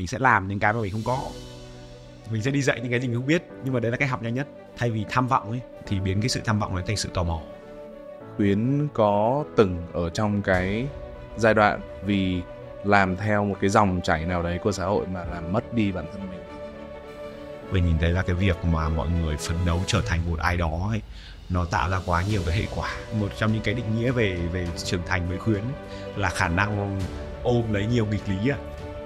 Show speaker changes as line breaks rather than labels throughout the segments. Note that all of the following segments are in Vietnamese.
mình sẽ làm những cái mà mình không có mình sẽ đi dạy những cái gì mình không biết nhưng mà đấy là cái học nhanh nhất thay vì tham vọng ấy thì biến cái sự tham vọng này thành sự tò mò
Tuyến có từng ở trong cái giai đoạn vì làm theo một cái dòng chảy nào đấy của xã hội mà làm mất đi bản thân mình mình nhìn thấy là cái việc mà mọi người phấn đấu
trở thành một ai đó ấy nó tạo ra quá nhiều cái hệ quả một trong những cái định nghĩa về về
trưởng thành với khuyến ấy, là khả năng ôm lấy nhiều nghịch lý ạ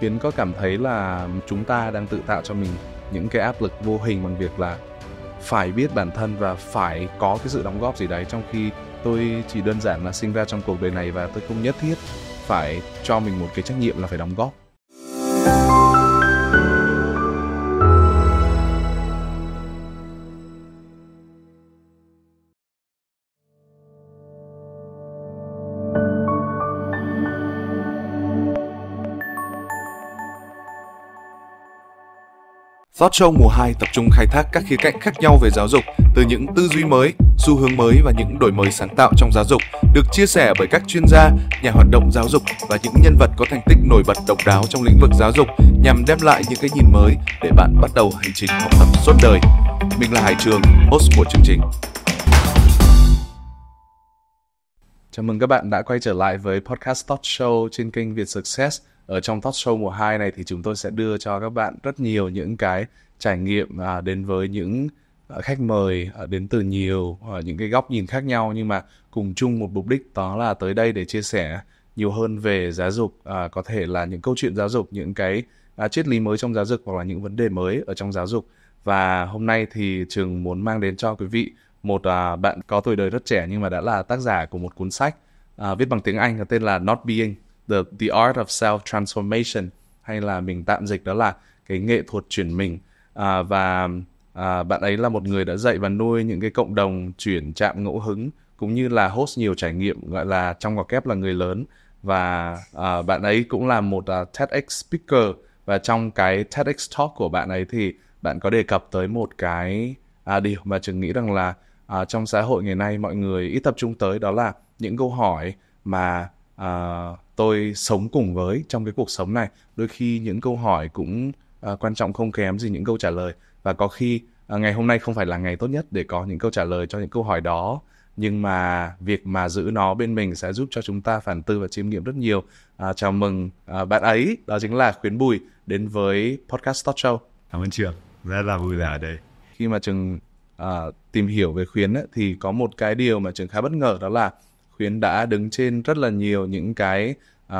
Tiến có cảm thấy là chúng ta đang tự tạo cho mình những cái áp lực vô hình bằng việc là phải biết bản thân và phải có cái sự đóng góp gì đấy trong khi tôi chỉ đơn giản là sinh ra trong cuộc đời này và tôi không nhất thiết phải cho mình một cái trách nhiệm là phải đóng góp. Thought Show mùa 2 tập trung khai thác các khía cạnh khác nhau về giáo dục, từ những tư duy mới, xu hướng mới và những đổi mới sáng tạo trong giáo dục, được chia sẻ bởi các chuyên gia, nhà hoạt động giáo dục và những nhân vật có thành tích nổi bật độc đáo trong lĩnh vực giáo dục nhằm đem lại những cái nhìn mới để bạn bắt đầu hành trình học tập suốt đời. Mình là Hải Trường, host của chương trình. Chào mừng các bạn đã quay trở lại với podcast Thought Show trên kênh Việt Success – ở trong talk show mùa 2 này thì chúng tôi sẽ đưa cho các bạn rất nhiều những cái trải nghiệm à, đến với những à, khách mời à, đến từ nhiều à, những cái góc nhìn khác nhau nhưng mà cùng chung một mục đích đó là tới đây để chia sẻ nhiều hơn về giáo dục à, có thể là những câu chuyện giáo dục những cái à, triết lý mới trong giáo dục hoặc là những vấn đề mới ở trong giáo dục và hôm nay thì trường muốn mang đến cho quý vị một à, bạn có tuổi đời rất trẻ nhưng mà đã là tác giả của một cuốn sách à, viết bằng tiếng Anh có tên là Not Being the the art of self transformation hay là mình tạm dịch đó là cái nghệ thuật chuyển mình à, và à, bạn ấy là một người đã dạy và nuôi những cái cộng đồng chuyển chạm ngẫu hứng cũng như là host nhiều trải nghiệm gọi là trong gò kép là người lớn và à, bạn ấy cũng là một à, TEDx speaker và trong cái TEDx talk của bạn ấy thì bạn có đề cập tới một cái à, điều mà trường nghĩ rằng là à, trong xã hội ngày nay mọi người ít tập trung tới đó là những câu hỏi mà à, tôi sống cùng với trong cái cuộc sống này đôi khi những câu hỏi cũng uh, quan trọng không kém gì những câu trả lời và có khi uh, ngày hôm nay không phải là ngày tốt nhất để có những câu trả lời cho những câu hỏi đó nhưng mà việc mà giữ nó bên mình sẽ giúp cho chúng ta phản tư và chiêm nghiệm rất nhiều à, chào mừng à, bạn ấy đó chính là khuyến bùi đến với podcast talk show cảm ơn trường rất là vui là ở đây khi mà trường à, tìm hiểu về khuyến ấy, thì có một cái điều mà trường khá bất ngờ đó là khuyến đã đứng trên rất là nhiều những cái uh,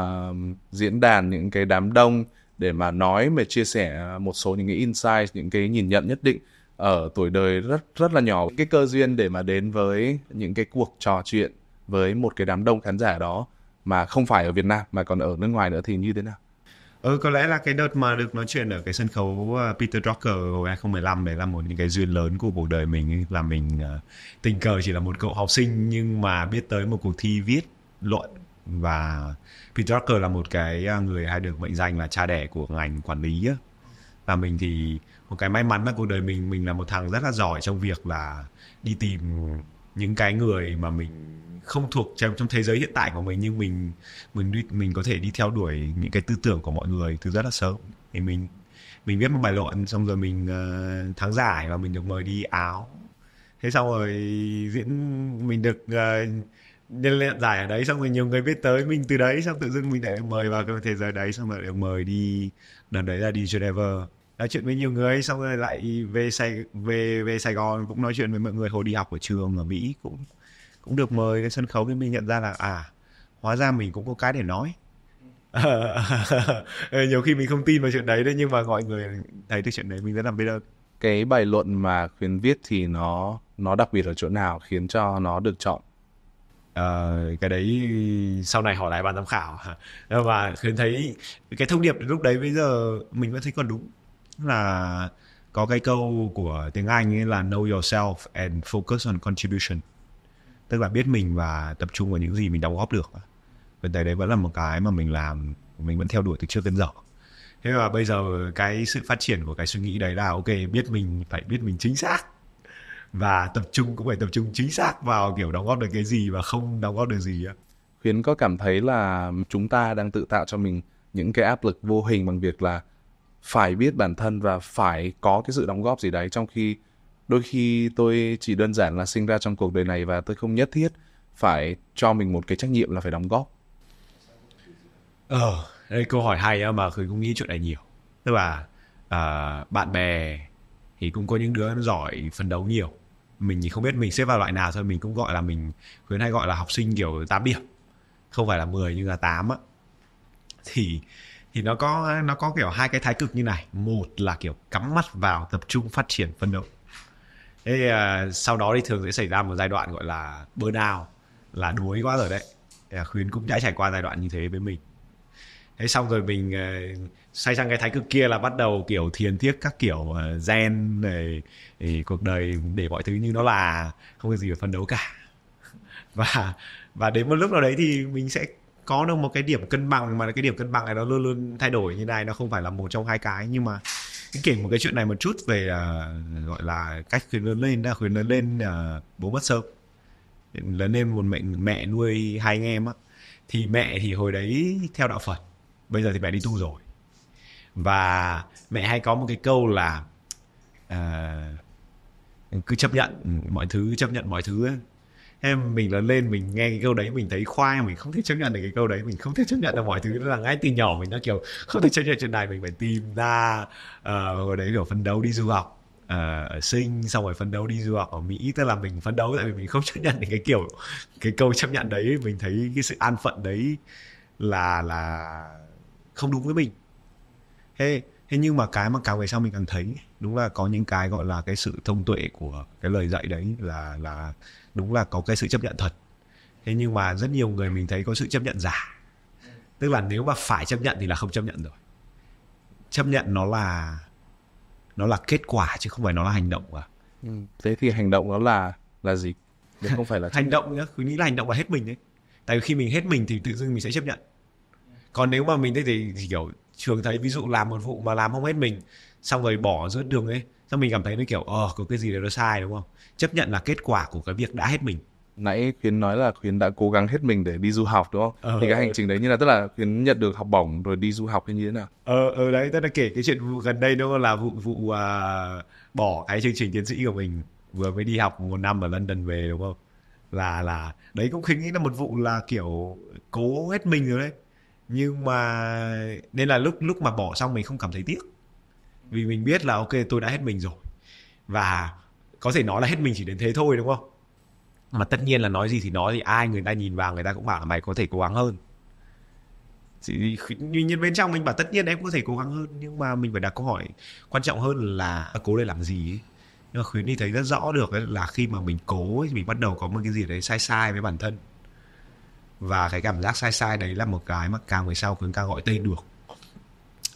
diễn đàn những cái đám đông để mà nói về chia sẻ một số những cái insight những cái nhìn nhận nhất định ở tuổi đời rất rất là nhỏ cái cơ duyên để mà đến với những cái cuộc trò chuyện với một cái đám đông khán giả đó mà không phải ở Việt Nam mà còn ở nước ngoài nữa thì như thế nào Ừ, có lẽ là cái đợt mà
được nói chuyện ở cái sân khấu uh, Peter Drucker hồi 2015 đấy là một những cái duyên lớn của cuộc đời mình ấy, là mình uh, tình cờ chỉ là một cậu học sinh nhưng mà biết tới một cuộc thi viết luận và Peter Drucker là một cái ờ, người hay được mệnh danh là cha đẻ của ngành quản lý ấy. và mình thì một cái may mắn là cuộc đời mình mình là một thằng rất là giỏi trong việc là đi tìm những cái người mà mình không thuộc trong trong thế giới hiện tại của mình nhưng mình mình đi, mình có thể đi theo đuổi những cái tư tưởng của mọi người từ rất là sớm thì mình mình viết một bài luận xong rồi mình uh, ờ, thắng giải và mình được mời đi áo thế xong rồi diễn mình được uh, nhân lên giải ở đấy xong rồi nhiều người biết tới mình từ đấy xong tự dưng mình lại mời vào cái thế giới đấy xong rồi được mời đi lần đấy là đi Geneva nói chuyện với nhiều người xong rồi lại về Sài về về Sài Gòn cũng nói chuyện với mọi người hồi đi học ở trường ở Mỹ cũng cũng được mời lên sân khấu nên mình nhận ra là à hóa ra mình cũng có cái để nói nhiều khi mình không tin vào chuyện đấy
đấy nhưng mà mọi người thấy được chuyện đấy mình rất làm biết ơn cái bài luận mà khuyến viết thì nó nó đặc biệt ở chỗ nào khiến cho nó được chọn Uh, cái đấy
sau này hỏi lại ban giám khảo và khuyến thấy cái thông điệp lúc đấy bây giờ mình vẫn thấy còn đúng là có cái câu của tiếng Anh ấy là know yourself and focus on contribution tức là biết mình và tập trung vào những gì mình đóng góp được vấn đề đấy vẫn là một cái mà mình làm mình vẫn theo đuổi từ trước đến giờ thế và bây giờ cái sự phát triển của cái suy nghĩ đấy là ok biết mình phải biết mình chính xác
và tập trung cũng phải tập trung chính xác vào kiểu đóng góp được cái gì và không đóng góp được gì Huyến có cảm thấy là chúng ta đang tự tạo cho mình những cái áp lực vô hình bằng việc là phải biết bản thân và phải có cái sự đóng góp gì đấy trong khi đôi khi tôi chỉ đơn giản là sinh ra trong cuộc đời này và tôi không nhất thiết phải cho mình một cái trách nhiệm là phải đóng góp
ờ đây câu hỏi hay mà khuyến cũng nghĩ chuyện này nhiều tức là uh, bạn bè thì cũng có những đứa giỏi phấn đấu nhiều mình thì không biết mình xếp vào loại nào thôi mình cũng gọi là mình khuyến hay gọi là học sinh kiểu 8 điểm không phải là 10 nhưng là 8 á thì thì nó có nó có kiểu hai cái thái cực như này một là kiểu cắm mắt vào tập trung phát triển phân đấu thế uh, sau đó thì thường sẽ xảy ra một giai đoạn gọi là burnout là đuối quá rồi đấy là khuyến cũng đã trải qua giai đoạn như thế với mình thế xong rồi mình uh, xoay sang cái thái cực kia là bắt đầu kiểu thiền thiết các kiểu uh, gen này thì cuộc đời để mọi thứ như nó là không có gì phải phân đấu cả và và đến một lúc nào đấy thì mình sẽ có được một cái điểm cân bằng mà cái điểm cân bằng này nó luôn luôn thay đổi như này nó không phải là một trong hai cái nhưng mà kể một cái chuyện này một chút về uh, gọi là cách khuyến lớn lên đã khuyến lớn lên uh, bố mất sớm lớn lên một mẹ mẹ nuôi hai anh em á thì mẹ thì hồi đấy theo đạo Phật bây giờ thì mẹ đi tu rồi và mẹ hay có một cái câu là uh, cứ chấp nhận mọi thứ chấp nhận mọi thứ ấy em mình lớn lên mình nghe cái câu đấy mình thấy khoai mình không thể chấp nhận được cái câu đấy mình không thể chấp nhận được mọi thứ là ngay từ nhỏ mình đã kiểu không thể chấp nhận chuyện này mình phải tìm ra uh, đấy kiểu phấn đấu đi du học ờ, ở uh, sinh xong rồi phấn đấu đi du học ở mỹ tức là mình phấn đấu tại vì mình không chấp nhận được cái kiểu cái câu chấp nhận đấy mình thấy cái sự an phận đấy là là không đúng với mình thế hey, thế nhưng mà cái mà càng về sau mình càng thấy đúng là có những cái gọi là cái sự thông tuệ của cái lời dạy đấy là là đúng là có cái sự chấp nhận thật thế nhưng mà rất nhiều người mình thấy có sự chấp nhận giả tức là nếu mà phải chấp nhận thì là không chấp nhận rồi chấp nhận nó là nó là kết quả chứ không phải nó là hành động cả ừ, thế thì hành động nó là là gì Đấy không phải là hành động nhá cứ nghĩ là hành động là hết mình đấy tại vì khi mình hết mình thì tự dưng mình sẽ chấp nhận còn nếu mà mình thấy thì, thì kiểu trường thấy ví dụ làm một vụ mà làm không hết mình xong rồi bỏ giữa đường ấy xong mình cảm thấy nó kiểu ờ có cái gì đó nó sai đúng không chấp
nhận là kết quả của cái việc đã hết mình nãy khuyến nói là khuyến đã cố gắng hết mình để đi du học đúng không ờ, thì cái ờ. hành trình đấy như là tức là khuyến nhận được học bổng rồi đi du học như thế nào
ờ ờ đấy tức là kể cái chuyện gần đây đúng không? là vụ vụ à, bỏ cái chương trình tiến sĩ của mình vừa mới đi học một năm ở london về đúng không là là đấy cũng khuyến nghĩ là một vụ là kiểu cố hết mình rồi đấy nhưng mà nên là lúc lúc mà bỏ xong mình không cảm thấy tiếc vì mình biết là ok tôi đã hết mình rồi và có thể nói là hết mình chỉ đến thế thôi đúng không mà tất nhiên là nói gì thì nói thì ai người ta nhìn vào người ta cũng bảo là mày có thể cố gắng hơn thì nhìn bên trong mình bảo tất nhiên em có thể cố gắng hơn nhưng mà mình phải đặt câu hỏi quan trọng hơn là cố để làm gì nhưng mà khuyến đi thấy rất rõ được là khi mà mình cố thì mình bắt đầu có một cái gì đấy sai sai với bản thân và cái cảm giác sai sai đấy là một cái mà càng về sau càng càng gọi tên được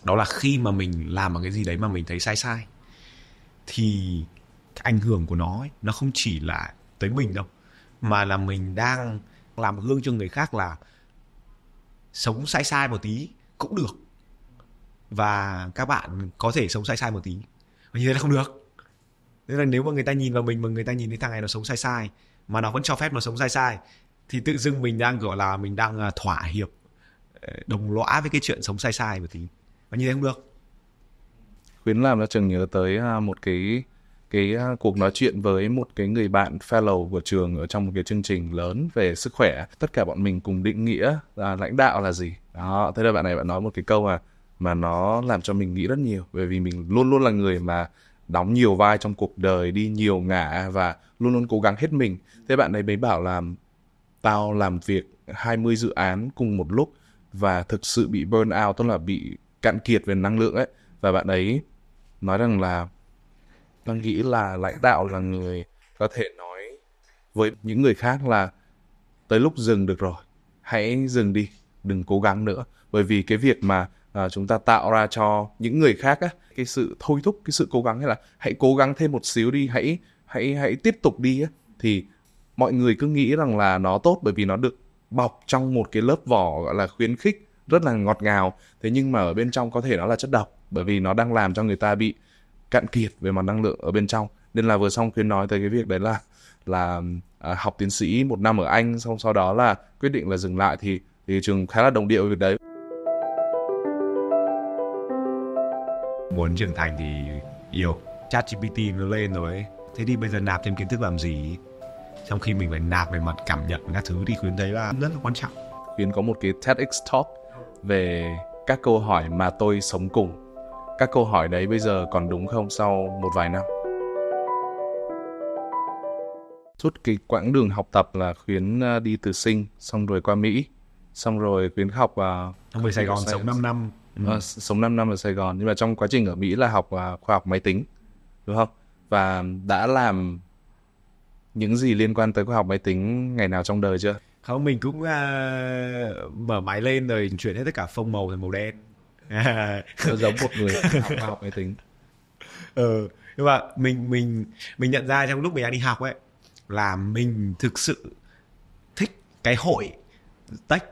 đó là khi mà mình làm một cái gì đấy mà mình thấy sai sai thì cái ảnh hưởng của nó ấy, nó không chỉ là tới mình đâu mà là mình đang làm gương cho người khác là sống sai sai một tí cũng được và các bạn có thể sống sai sai một tí như thế là không được nên là nếu mà người ta nhìn vào mình mà người ta nhìn thấy thằng này nó sống sai sai mà nó vẫn cho phép nó sống sai sai thì tự dưng mình đang gọi là mình đang à, thỏa hiệp ờ, đồng lõa với cái chuyện sống sai sai một tí và như thế không được
khuyến làm cho trường nhớ tới à, một cái cái à, cuộc nói chuyện với một cái người bạn fellow của trường ở trong một cái chương trình lớn về sức khỏe tất cả bọn mình cùng định nghĩa là lãnh đạo là gì đó thế là bạn này bạn nói một cái câu mà mà nó làm cho mình nghĩ rất nhiều bởi vì mình luôn luôn là người mà đóng nhiều vai trong cuộc đời đi nhiều ngã và luôn luôn cố gắng hết mình thế bạn ấy mới bảo là tao làm việc 20 dự án cùng một lúc và thực sự bị burn out tức là bị cạn kiệt về năng lượng ấy và bạn ấy nói rằng là tao nghĩ là lãnh đạo là người có thể nói với những người khác là tới lúc dừng được rồi hãy dừng đi đừng cố gắng nữa bởi vì cái việc mà à, chúng ta tạo ra cho những người khác á, cái sự thôi thúc cái sự cố gắng hay là hãy cố gắng thêm một xíu đi hãy hãy hãy tiếp tục đi á, thì mọi người cứ nghĩ rằng là nó tốt bởi vì nó được bọc trong một cái lớp vỏ gọi là khuyến khích rất là ngọt ngào thế nhưng mà ở bên trong có thể nó là chất độc bởi vì nó đang làm cho người ta bị cạn kiệt về mặt năng lượng ở bên trong nên là vừa xong khuyến nói tới cái việc đấy là là à, học tiến sĩ một năm ở anh xong sau đó là quyết định là dừng lại thì thì trường khá là đồng điệu với việc đấy
muốn trưởng thành thì yêu GPT nó lên rồi ấy. thế thì bây giờ nạp thêm kiến thức làm
gì trong khi mình phải nạp về mặt cảm nhận các thứ thì khuyến thấy là rất là quan trọng khuyến có một cái TEDx talk về các câu hỏi mà tôi sống cùng các câu hỏi đấy bây giờ còn đúng không sau một vài năm suốt cái quãng đường học tập là khuyến à, đi từ sinh xong rồi qua mỹ xong rồi khuyến học và về Sài Gòn sống 5 năm ờ, ừ. uh, sống 5 năm ở Sài Gòn nhưng mà trong quá trình ở Mỹ là học à, khoa học máy tính đúng không và đã làm những gì liên quan tới khoa học máy tính ngày nào trong đời chưa
không mình cũng uh, mở máy lên rồi chuyển hết tất cả phông màu thành màu đen giống một người khoa học máy tính ừ nhưng mà mình mình mình nhận ra trong lúc mình đang đi học ấy là mình thực sự thích cái hội tech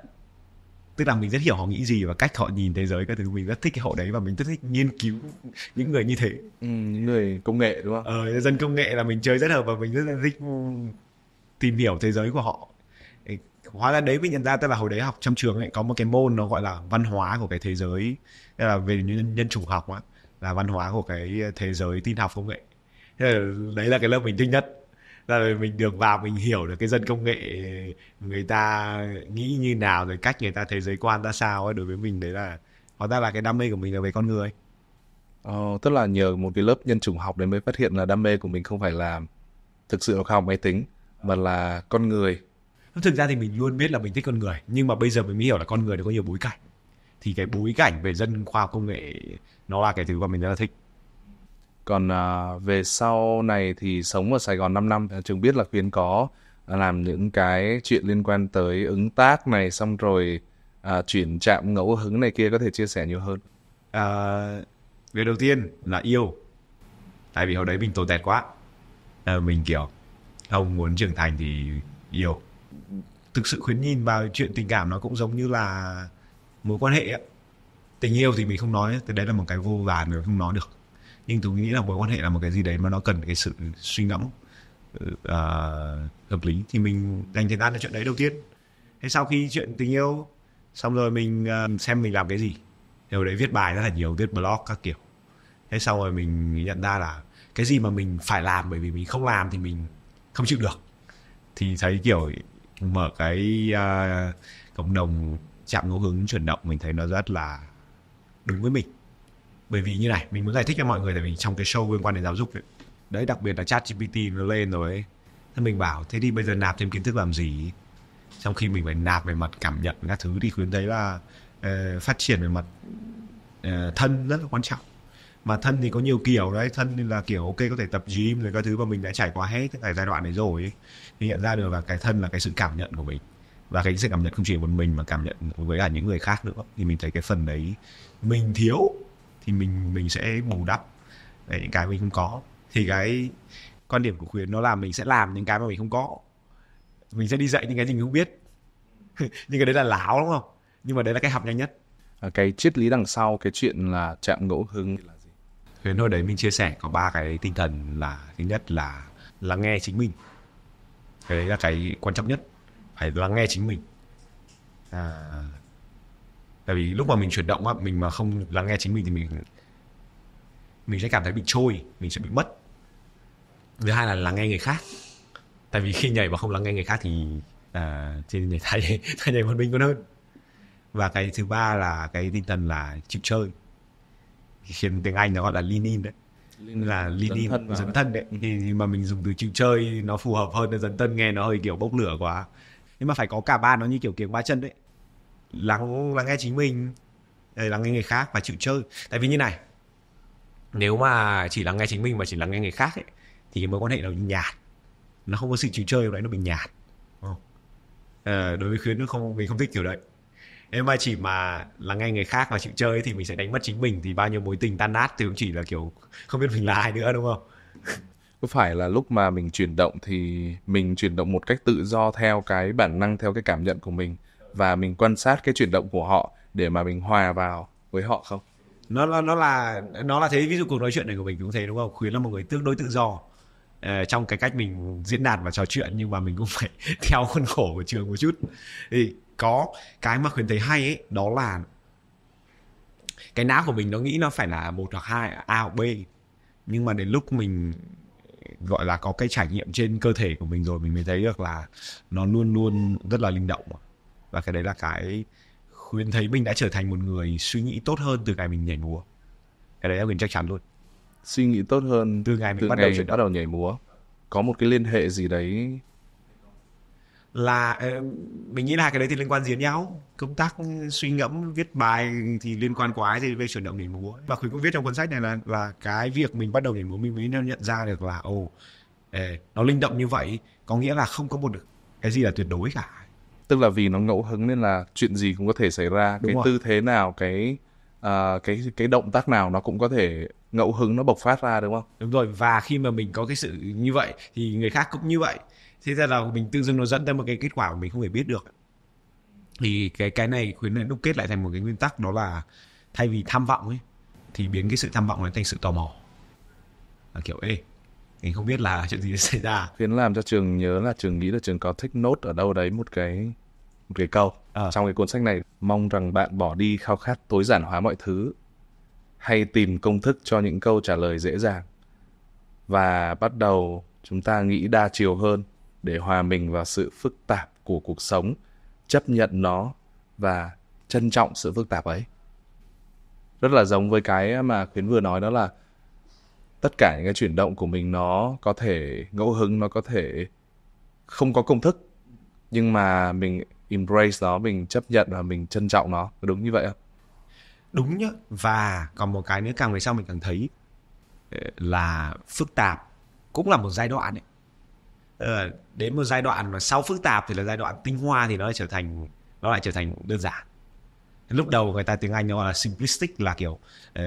tức là mình rất hiểu họ nghĩ gì và cách họ nhìn thế giới các thứ mình rất thích cái họ đấy và mình rất thích nghiên cứu những người như thế ừ, người công nghệ đúng không ờ dân công nghệ là mình chơi rất hợp và mình rất là thích tìm hiểu thế giới của họ hóa ra đấy mình nhận ra tức là hồi đấy học trong trường ấy có một cái môn nó gọi là văn hóa của cái thế giới tức là về nhân, nhân chủ học á là văn hóa của cái thế giới tin học công nghệ thế là đấy là cái lớp mình thích nhất là mình được vào mình hiểu được cái dân công nghệ người ta nghĩ như nào rồi cách người ta thế giới quan ra sao ấy đối với mình đấy là hóa ra là cái đam mê của mình là về con người
ờ, tức là nhờ một cái lớp nhân chủng học đấy mới phát hiện là đam mê của mình không phải là thực sự là khoa học máy tính mà là con người
thực ra thì mình luôn biết là
mình thích con người nhưng mà bây giờ mình mới hiểu là con người nó có nhiều bối cảnh thì cái bối cảnh về dân khoa học công nghệ nó là cái thứ mà mình rất là thích còn à, về sau này thì sống ở Sài Gòn 5 năm à, trường biết là Khuyến có à, làm những cái chuyện liên quan tới ứng tác này xong rồi à, chuyển chạm ngẫu hứng này kia có thể chia sẻ nhiều hơn à, việc đầu tiên là yêu tại vì hồi đấy mình tồi tẹt quá à, mình kiểu
không muốn trưởng thành thì yêu thực sự khuyến nhìn vào chuyện tình cảm nó cũng giống như là mối quan hệ ấy. tình yêu thì mình không nói tới đấy là một cái vô vàn rồi không nói được nhưng tôi nghĩ là mối quan hệ là một cái gì đấy mà nó cần cái sự suy ngẫm uh, hợp lý thì mình dành thời gian cho chuyện đấy đầu tiên thế sau khi chuyện tình yêu xong rồi mình uh, xem mình làm cái gì điều đấy viết bài rất là nhiều viết blog các kiểu thế sau rồi mình nhận ra là cái gì mà mình phải làm bởi vì mình không làm thì mình không chịu được thì thấy kiểu mở cái uh, cộng đồng chạm ngẫu hứng chuyển động mình thấy nó rất là đúng với mình bởi vì như này mình muốn giải thích cho mọi người tại vì trong cái show liên quan đến giáo dục ấy, đấy đặc biệt là chat gpt nó lên rồi ấy thế mình bảo thế thì bây giờ nạp thêm kiến thức làm gì trong khi mình phải nạp về mặt cảm nhận các thứ thì khuyến thấy là uh, phát triển về mặt uh, thân rất là quan trọng mà thân thì có nhiều kiểu đấy thân là kiểu ok có thể tập gym rồi các thứ mà mình đã trải qua hết cái giai đoạn này rồi ấy. thì nhận ra được là cái thân là cái sự cảm nhận của mình và cái sự cảm nhận không chỉ một mình mà cảm nhận với cả những người khác nữa thì mình thấy cái phần đấy mình thiếu thì mình mình sẽ bù đắp về những cái mình không có thì cái quan điểm của khuyến nó là mình sẽ làm những cái mà mình không có mình sẽ đi dạy những cái gì mình không biết nhưng cái đấy là láo đúng không nhưng mà đấy là cái học nhanh nhất
à, cái triết lý đằng sau cái chuyện là chạm ngẫu hứng là gì khuyến hồi đấy mình chia sẻ có ba cái tinh thần là thứ nhất là lắng nghe chính mình
cái đấy là cái quan trọng nhất phải lắng nghe chính mình à, tại vì lúc mà mình chuyển động á mình mà không lắng nghe chính mình thì mình mình sẽ cảm thấy bị trôi mình sẽ bị mất thứ hai là lắng nghe người khác tại vì khi nhảy mà không lắng nghe người khác thì à, thì nhảy thay thay nhảy một mình còn hơn và cái thứ ba là cái tinh thần là chịu chơi khiến tiếng anh nó gọi là lean in đấy
là lean in thân dấn thân
đấy thì, thì mà mình dùng từ chịu chơi nó phù hợp hơn dấn thân nghe nó hơi kiểu bốc lửa quá nhưng mà phải có cả ba nó như kiểu kiểu ba chân đấy lắng lắng nghe chính mình lắng nghe người khác và chịu chơi tại vì như này nếu mà chỉ lắng nghe chính mình và chỉ lắng nghe người khác ấy, thì cái mối quan hệ nó nhạt nó không có sự chịu chơi lúc đấy nó bị nhạt À, đối với khuyến nó không mình không thích kiểu đấy nếu mà chỉ mà lắng nghe người khác và chịu chơi thì mình sẽ đánh mất chính mình thì bao nhiêu mối tình tan nát
thì cũng chỉ là kiểu không biết mình là ai nữa đúng không có phải là lúc mà mình chuyển động thì mình chuyển động một cách tự do theo cái bản năng theo cái cảm nhận của mình và mình quan sát cái chuyển động của họ để mà mình hòa vào với họ không
nó là nó là nó là thế ví dụ cuộc nói chuyện này của mình cũng thế đúng không khuyến là một người tương đối tự do ờ, trong cái cách mình diễn đạt và trò chuyện nhưng mà mình cũng phải theo khuôn khổ của trường một chút thì có cái mà khuyến thấy hay ấy đó là cái não của mình nó nghĩ nó phải là một hoặc hai a hoặc b nhưng mà đến lúc mình gọi là có cái trải nghiệm trên cơ thể của mình rồi mình mới thấy được là nó luôn luôn rất là linh động và cái đấy là cái khuyên thấy mình đã trở thành một người suy nghĩ tốt hơn từ ngày mình nhảy múa cái đấy là mình
chắc chắn luôn suy nghĩ tốt hơn từ ngày mình từ bắt ngày đầu bắt đầu nhảy múa có một cái liên hệ gì đấy
là ờ, mình nghĩ là cái đấy thì liên quan đến nhau công tác suy ngẫm viết bài thì liên quan quá gì về chuyển động nhảy múa và khuyến cũng viết trong cuốn sách này là là cái việc mình bắt đầu nhảy múa mình mới nhận ra được là ồ oh, nó linh động như vậy có nghĩa là không có một cái gì là tuyệt đối cả
tức là vì nó ngẫu hứng nên là chuyện gì cũng có thể xảy ra Đúng cái rồi. tư thế nào cái uh, cái cái động tác nào nó cũng có thể ngẫu hứng nó bộc phát ra đúng không đúng rồi và khi mà mình có cái sự như vậy thì người khác cũng
như vậy thế ra là mình tự dưng nó dẫn tới một cái kết quả mà mình không thể biết được thì cái cái này khuyến lại đúc kết lại thành một cái nguyên tắc đó là thay vì tham vọng ấy thì biến cái sự tham vọng này thành sự tò mò là kiểu ê mình không biết là chuyện gì xảy ra
khiến làm cho trường nhớ là trường nghĩ là trường có thích nốt ở đâu đấy một cái một cái câu à. trong cái cuốn sách này mong rằng bạn bỏ đi khao khát tối giản hóa mọi thứ hay tìm công thức cho những câu trả lời dễ dàng và bắt đầu chúng ta nghĩ đa chiều hơn để hòa mình vào sự phức tạp của cuộc sống chấp nhận nó và trân trọng sự phức tạp ấy rất là giống với cái mà khuyến vừa nói đó là tất cả những cái chuyển động của mình nó có thể ngẫu hứng nó có thể không có công thức nhưng mà mình embrace nó mình chấp nhận và mình trân trọng nó đúng như vậy không đúng nhá và còn một cái nữa càng về sau mình
càng thấy ờ, là phức tạp cũng là một giai đoạn ấy ờ, đến một giai đoạn mà sau phức tạp thì là giai đoạn tinh hoa thì nó lại trở thành nó lại trở thành đơn giản lúc đầu người ta tiếng anh nó là simplistic là kiểu uh,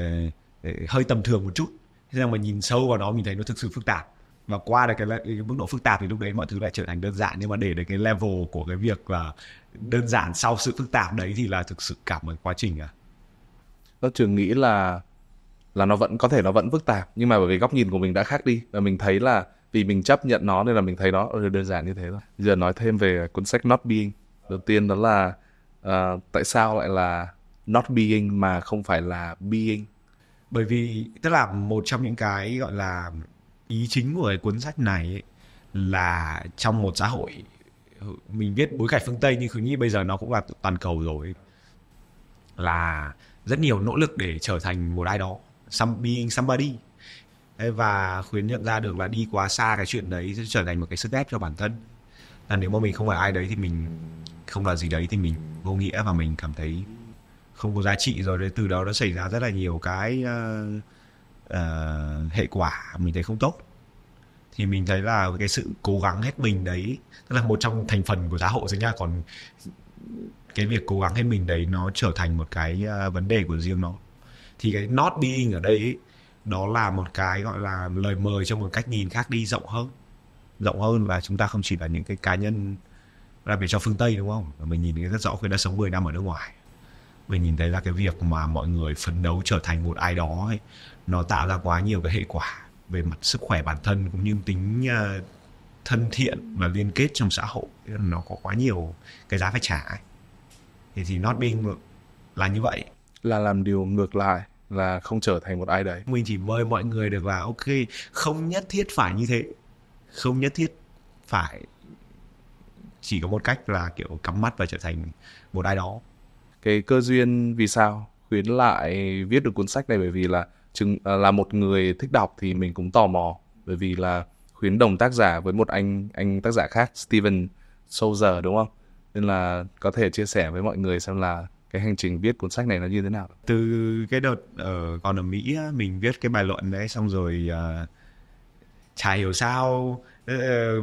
hơi tầm thường một chút thế rằng mà nhìn sâu vào nó mình thấy nó thực sự phức tạp và qua được cái, cái mức độ phức tạp thì lúc đấy mọi thứ lại trở thành đơn giản nhưng mà để được cái level của cái việc là đơn giản sau sự phức tạp
đấy thì là thực sự cả một quá trình à tôi trường nghĩ là là nó vẫn có thể nó vẫn phức tạp nhưng mà bởi vì góc nhìn của mình đã khác đi và mình thấy là vì mình chấp nhận nó nên là mình thấy nó đơn giản như thế thôi giờ nói thêm về cuốn sách Not Being đầu tiên đó là uh, tại sao lại là Not Being mà không phải là Being bởi vì
tức là một trong những cái gọi là ý chính của cái cuốn sách này ấy, là trong một xã hội mình biết bối cảnh phương tây nhưng khứ nghĩ bây giờ nó cũng là toàn cầu rồi là rất nhiều nỗ lực để trở thành một ai đó some being somebody và khuyến nhận ra được là đi quá xa cái chuyện đấy sẽ trở thành một cái sức ép cho bản thân là nếu mà mình không phải ai đấy thì mình không là gì đấy thì mình vô nghĩa và mình cảm thấy không có giá trị rồi đấy từ đó nó xảy ra rất là nhiều cái uh, uh, hệ quả mình thấy không tốt thì mình thấy là cái sự cố gắng hết mình đấy tức là một trong thành phần của xã hội rồi nha còn cái việc cố gắng hết mình đấy nó trở thành một cái uh, vấn đề của riêng nó thì cái not being ở đây ấy, đó là một cái gọi là lời mời cho một cách nhìn khác đi rộng hơn rộng hơn và chúng ta không chỉ là những cái cá nhân đặc biệt cho phương tây đúng không mình nhìn rất rõ khi đã sống 10 năm ở nước ngoài mình nhìn thấy là cái việc mà mọi người phấn đấu trở thành một ai đó ấy, nó tạo ra quá nhiều cái hệ quả về mặt sức khỏe bản thân cũng như tính uh, thân thiện và liên kết trong xã hội nó có quá nhiều cái giá phải trả ấy. thì thì not being là như vậy là làm điều ngược lại là không trở thành một ai đấy mình chỉ mời mọi người được là ok không nhất thiết phải như thế không nhất thiết
phải chỉ có một cách là kiểu cắm mắt và trở thành một ai đó cái cơ duyên vì sao khuyến lại viết được cuốn sách này bởi vì là chừng à, là một người thích đọc thì mình cũng tò mò bởi vì là khuyến đồng tác giả với một anh anh tác giả khác Steven Souza đúng không nên là có thể chia sẻ với mọi người xem là cái hành trình viết cuốn sách này nó như thế nào từ cái đợt ở còn ở Mỹ mình
viết cái bài luận đấy xong rồi uh, chả hiểu sao uh,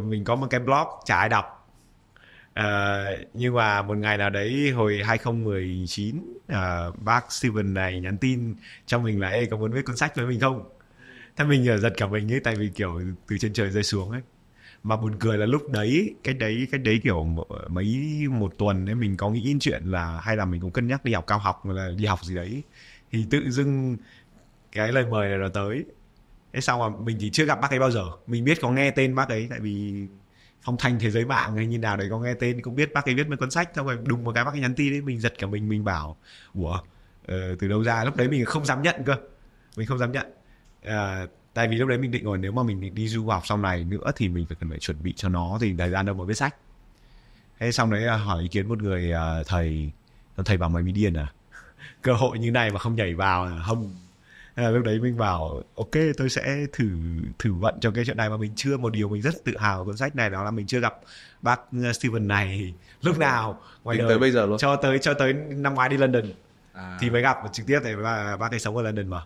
mình có một cái blog chả ai đọc À, nhưng mà một ngày nào đấy hồi 2019 à, ờ, bác Steven này nhắn tin cho mình là Ê, có muốn viết cuốn sách với mình không? Thế mình ờ, giật cả mình ấy tại vì kiểu từ trên trời rơi xuống ấy mà buồn cười là lúc đấy cái đấy cái đấy kiểu mấy một tuần ấy mình có nghĩ chuyện là hay là mình cũng cân nhắc đi học cao học là đi học gì đấy thì tự dưng cái lời mời này nó tới thế xong mà mình thì chưa gặp bác ấy bao giờ mình biết có nghe tên bác ấy tại vì phong thanh thế giới mạng hay như nào đấy có nghe tên cũng biết bác ấy viết mấy cuốn sách xong rồi đùng một cái bác ấy nhắn tin đấy mình giật cả mình mình bảo ủa ừ, từ đâu ra lúc đấy mình không dám nhận cơ mình không dám nhận à, tại vì lúc đấy mình định rồi nếu mà mình đi du học sau này nữa thì mình phải cần phải chuẩn bị cho nó thì thời gian đâu mà viết sách thế xong đấy ờ, hỏi ý kiến một người thầy thầy bảo mày bị điên à cơ hội như này mà không nhảy vào hông à, lúc đấy mình bảo ok tôi sẽ thử thử vận cho cái chuyện này mà mình chưa một điều mình rất tự hào cuốn sách này đó là mình chưa gặp bác uh, Steven này lúc nào ngoài đời tới bây giờ luôn cho tới cho tới năm ngoái đi London à. thì mới gặp trực tiếp này bác, bác ấy sống ở London mà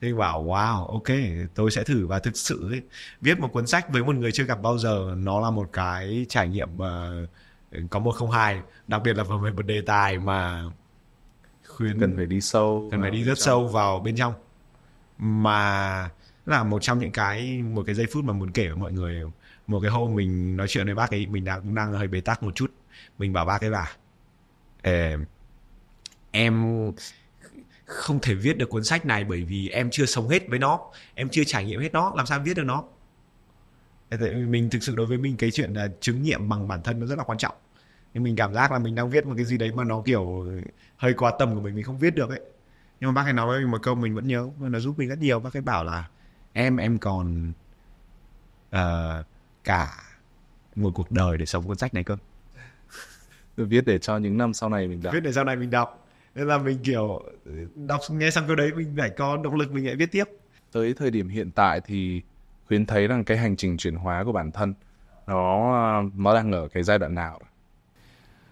thì mình bảo wow ok tôi sẽ thử và thực sự ấy, viết một cuốn sách với một người chưa gặp bao giờ nó là một cái trải nghiệm uh, có một không hai đặc biệt là về một đề tài mà
khuyến cần phải đi sâu cần phải đi
rất trong. sâu vào bên trong mà là một trong những cái một cái giây phút mà muốn kể với mọi người một cái hôm mình nói chuyện với bác ấy mình đang cũng đang hơi bế tắc một chút mình bảo bác ấy là ờ, em không thể viết được cuốn sách này bởi vì em chưa sống hết với nó em chưa trải nghiệm hết nó làm sao viết được nó mình thực sự đối với mình cái chuyện là chứng nghiệm bằng bản thân nó rất là quan trọng nhưng mình cảm giác là mình đang viết một cái gì đấy mà nó kiểu hơi quá tầm của mình mình không viết được ấy nhưng mà bác ấy nói với mình một câu mình vẫn nhớ nó giúp mình rất nhiều bác ấy bảo là em em còn uh, cả
một cuộc đời để sống cuốn sách này cơ tôi viết để cho những năm sau này mình đọc viết để sau này mình đọc nên là mình kiểu đọc nghe xong câu đấy mình phải có động lực mình lại viết tiếp tới thời điểm hiện tại thì khuyến thấy rằng cái hành trình chuyển hóa của bản thân nó ờ, nó đang ở cái giai đoạn nào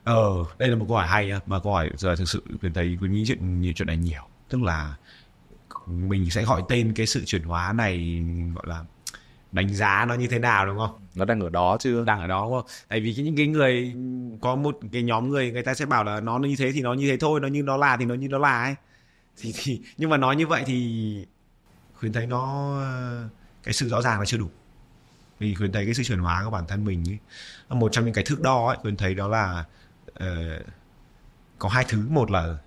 ờ đây là một câu hỏi hay mà câu hỏi giờ thực sự khuyến thấy khuyến nghĩ chuyện nhiều chuyện này nhiều tức là mình sẽ gọi tên cái sự chuyển hóa này gọi là đánh giá nó như thế nào đúng không nó đang ở đó chưa? đang ở đó đúng không tại vì những cái người có một cái nhóm người người ta sẽ bảo là nó như thế thì nó như thế thôi nó như nó là thì nó như nó là ấy thì, thì nhưng mà nói như vậy thì khuyến thấy nó cái sự rõ ràng là chưa đủ vì khuyến thấy cái sự chuyển hóa của bản thân mình ấy. một trong những cái thước đo ấy khuyến thấy đó là uh, có hai thứ một là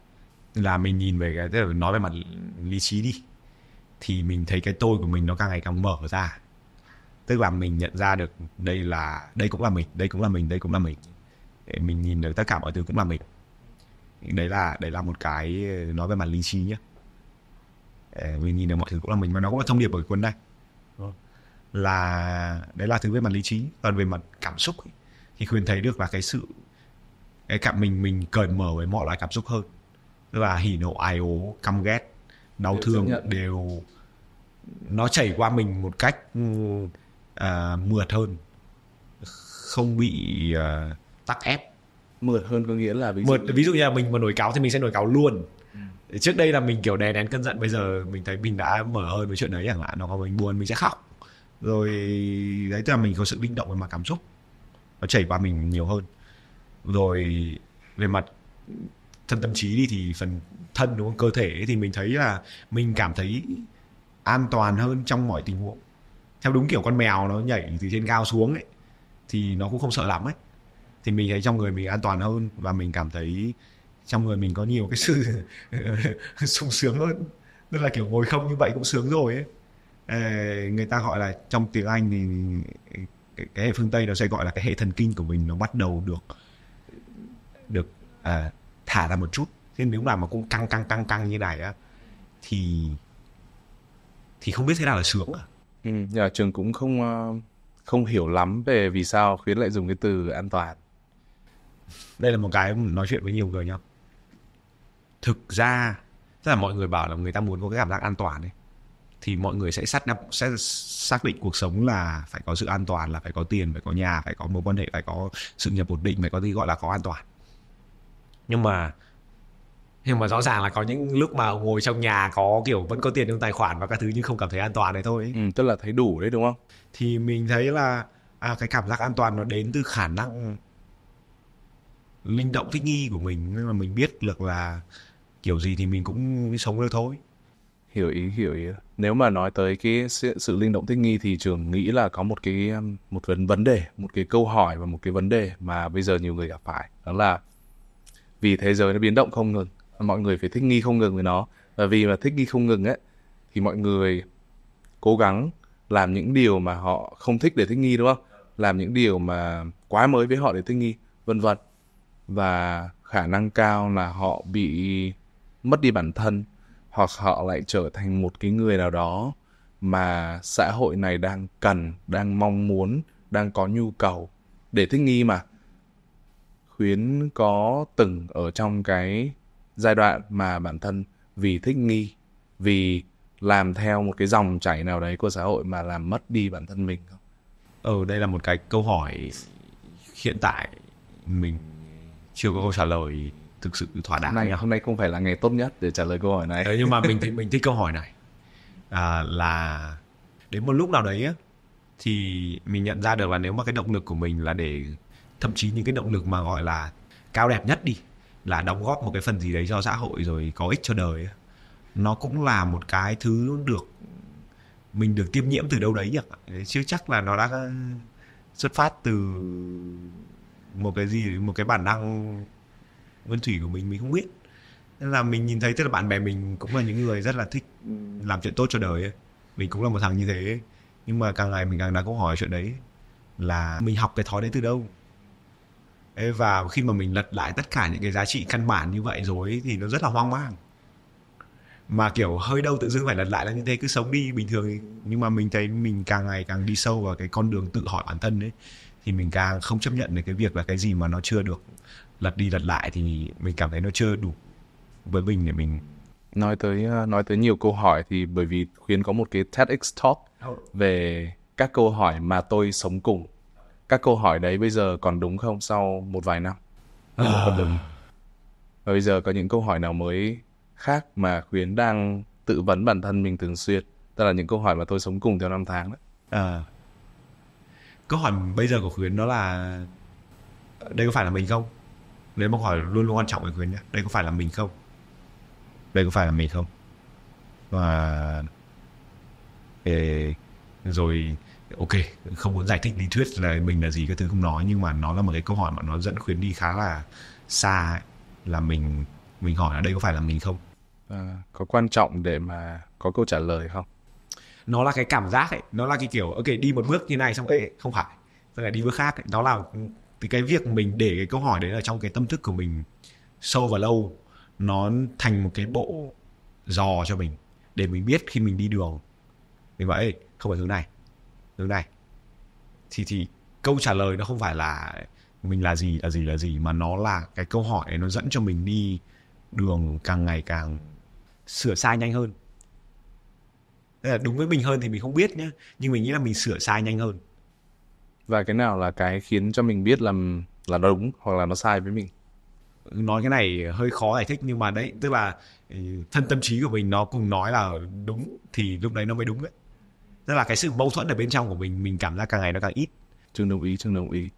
là mình nhìn về cái tức là nói về mặt lý trí đi thì mình thấy cái tôi của mình nó càng ngày càng mở ra tức là mình nhận ra được đây là đây cũng là mình đây cũng là mình đây cũng là mình để mình nhìn được tất cả mọi thứ cũng là mình đấy là đấy là một cái ờ, nói về mặt lý trí nhé để mình nhìn được mọi thứ cũng là mình và nó cũng là thông điệp của cuốn này vâng. là đấy là thứ về mặt lý trí còn về mặt cảm xúc ấy, thì khuyên thấy được là cái sự cái cảm mình mình cởi mở với mọi loại cảm xúc hơn và hỉ nộ ai ố căm ghét đau đều thương đều nó chảy qua mình một cách ừ, à, mượt hơn không bị à,
tắc ép mượt hơn có nghĩa là ví dụ mượt ví dụ như
là mình mà nổi cáo thì mình sẽ nổi cáo luôn ừ. trước đây là mình kiểu đè nén cơn giận bây giờ mình thấy mình đã mở hơn với chuyện đấy chẳng hạn nó có mình buồn mình sẽ khóc rồi đấy tức là mình có sự linh động về mặt cảm xúc nó chảy qua mình nhiều hơn rồi về mặt thân tâm trí đi thì phần thân đúng không cơ thể thì mình thấy là mình cảm thấy an toàn hơn trong mọi tình huống theo đúng kiểu con mèo nó nhảy từ trên cao xuống ấy thì nó cũng không sợ lắm ấy thì mình thấy trong người mình an toàn hơn và mình cảm thấy trong người mình có nhiều cái sự sung sướng hơn tức là kiểu ngồi không như vậy cũng sướng rồi ấy à, người ta gọi là trong tiếng anh thì cái, cái hệ phương tây nó sẽ gọi là cái hệ thần kinh của mình nó bắt đầu được được à, thả ra một chút thế nếu làm mà cũng căng căng căng căng như này á thì
thì không biết thế nào là sướng à ừ, nhà trường cũng không ờ, không hiểu lắm về vì sao khuyến lại dùng cái từ an toàn đây là một cái nói chuyện với nhiều người nhau
thực ra tức là mọi người bảo là người ta muốn có cái cảm giác an toàn ấy thì mọi người sẽ xác sẽ xác định cuộc sống là phải có sự an toàn là phải có tiền phải có nhà phải có mối quan hệ phải có sự nghiệp ổn định phải có gì gọi là có an toàn nhưng mà nhưng mà rõ ràng là có những lúc mà ngồi trong nhà có kiểu vẫn có tiền trong tài khoản và các thứ nhưng không cảm thấy an toàn đấy thôi Ừ, tức là thấy đủ đấy đúng không thì mình thấy là à, cái cảm giác an toàn nó đến từ khả năng linh động thích nghi của mình nên là mình biết
được là kiểu gì thì mình
cũng sống được thôi
hiểu ý hiểu ý nếu mà nói tới cái sự, sự linh động thích nghi thì trường nghĩ là có một cái um, một vấn vấn đề một cái câu hỏi và một cái vấn đề mà bây giờ nhiều người gặp phải đó là vì thế giới nó biến động không ngừng mọi người phải thích nghi không ngừng với nó và vì mà thích nghi không ngừng ấy thì mọi người cố gắng làm những điều mà họ không thích để thích nghi đúng không làm những điều mà quá mới với họ để thích nghi vân vân và khả năng cao là họ bị mất đi bản thân hoặc họ lại trở thành một cái người nào đó mà xã hội này đang cần đang mong muốn đang có nhu cầu để thích nghi mà Khuyến có từng ở trong cái giai đoạn mà bản thân vì thích nghi, vì làm theo một cái dòng chảy nào đấy của xã hội mà làm mất đi bản thân mình không? Ừ, đây là một cái câu
hỏi hiện tại mình chưa có câu trả lời thực sự thỏa đáng. Hôm nay, hôm nay không phải là ngày tốt nhất để trả lời câu hỏi này. Đấy, nhưng mà mình thì mình thích câu hỏi này à, là đến một lúc nào đấy ấy, thì mình nhận ra được là nếu mà cái động lực của mình là để thậm chí những cái động lực mà gọi là cao đẹp nhất đi là đóng góp một cái phần gì đấy cho xã hội rồi có ích cho đời nó cũng là một cái thứ được mình được tiêm nhiễm từ đâu đấy nhỉ chứ chắc là nó đã ờ, xuất phát từ một cái gì một cái bản năng nguyên thủy của mình mình không biết nên là mình nhìn thấy tức là bạn bè mình cũng là những người rất là thích làm chuyện tốt cho đời mình cũng là một thằng như thế nhưng mà càng ngày mình càng đã câu hỏi chuyện đấy là mình học cái thói đấy từ đâu và khi mà mình lật lại tất cả những cái giá trị căn bản như vậy rồi thì nó rất là hoang mang mà kiểu hơi đâu tự dưng phải lật lại là như thế cứ sống đi bình thường nhưng mà mình thấy mình càng ngày càng đi sâu vào cái con đường tự hỏi bản thân đấy thì mình càng không chấp nhận được cái việc là cái gì mà nó chưa được lật đi lật lại thì mình cảm thấy nó chưa
đủ với mình để mình nói tới ờ, nói tới nhiều câu hỏi thì bởi vì khuyến có một cái TEDx talk về các câu hỏi mà tôi sống cùng các câu hỏi đấy bây giờ còn đúng không sau một vài năm còn đúng à. và bây giờ có những câu hỏi nào mới khác mà khuyến đang tự vấn bản thân mình thường xuyên tức là những câu hỏi mà tôi sống cùng theo năm tháng đấy à. câu hỏi bây giờ của khuyến
đó là đây có phải là mình không đấy một hỏi luôn luôn quan trọng với khuyến nhé đây có phải là mình không đây có phải là mình không và Ê... rồi ok không muốn giải thích lý thuyết là mình là gì các thứ không nói nhưng mà nó là một cái câu hỏi mà nó dẫn khuyến đi khá là xa là mình
mình hỏi là đây có phải là mình không à, có quan trọng để mà có câu trả lời không
nó là cái cảm giác ấy nó là cái kiểu ok đi một bước như này xong ấy không phải rồi lại đi bước khác ấy. nó là thì cái việc mình để cái câu hỏi đấy ở trong cái tâm thức của mình sâu và lâu nó thành một cái bộ dò cho mình để mình biết khi mình đi đường mình bảo ấy không phải hướng này hướng này thì thì câu trả lời nó không phải là mình là gì là gì là gì mà nó là cái câu hỏi này nó dẫn cho mình đi đường càng ngày càng sửa sai nhanh hơn là
đúng với mình hơn thì mình không biết nhé nhưng mình nghĩ là mình sửa sai nhanh hơn và cái nào là cái khiến cho mình biết là là nó đúng hoặc là nó sai với mình nói cái này hơi khó
giải thích nhưng mà đấy tức là ừ, thân tâm trí của mình nó cùng nói là đúng thì lúc đấy nó
mới đúng đấy tức là cái sự mâu thuẫn ở bên trong của mình mình cảm giác càng ngày nó càng ít trương đồng ý trương đồng ý